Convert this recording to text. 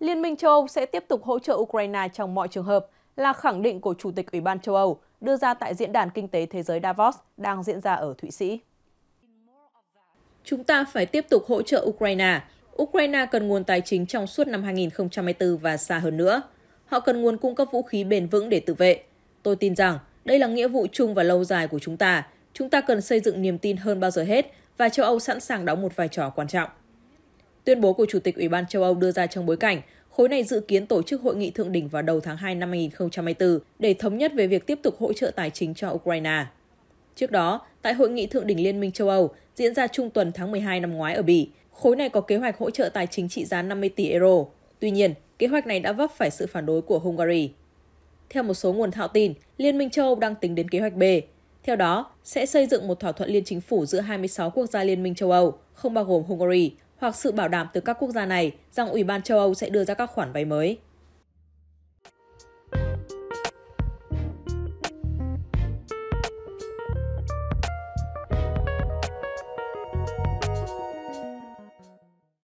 Liên minh châu Âu sẽ tiếp tục hỗ trợ Ukraine trong mọi trường hợp, là khẳng định của Chủ tịch Ủy ban châu Âu đưa ra tại Diễn đàn Kinh tế Thế giới Davos đang diễn ra ở Thụy Sĩ. Chúng ta phải tiếp tục hỗ trợ Ukraine. Ukraine cần nguồn tài chính trong suốt năm 2024 và xa hơn nữa. Họ cần nguồn cung cấp vũ khí bền vững để tự vệ. Tôi tin rằng đây là nghĩa vụ chung và lâu dài của chúng ta. Chúng ta cần xây dựng niềm tin hơn bao giờ hết và châu Âu sẵn sàng đóng một vai trò quan trọng. Tuyên bố của Chủ tịch Ủy ban châu Âu đưa ra trong bối cảnh khối này dự kiến tổ chức hội nghị thượng đỉnh vào đầu tháng 2 năm 2024 để thống nhất về việc tiếp tục hỗ trợ tài chính cho Ukraine. Trước đó, tại hội nghị thượng đỉnh Liên minh châu Âu diễn ra trung tuần tháng 12 năm ngoái ở Bỉ, khối này có kế hoạch hỗ trợ tài chính trị giá 50 tỷ euro. Tuy nhiên, kế hoạch này đã vấp phải sự phản đối của Hungary. Theo một số nguồn thạo tin, Liên minh châu Âu đang tính đến kế hoạch B. Theo đó, sẽ xây dựng một thỏa thuận liên chính phủ giữa 26 quốc gia Liên minh châu Âu, không bao gồm Hungary, hoặc sự bảo đảm từ các quốc gia này rằng Ủy ban châu Âu sẽ đưa ra các khoản vay mới.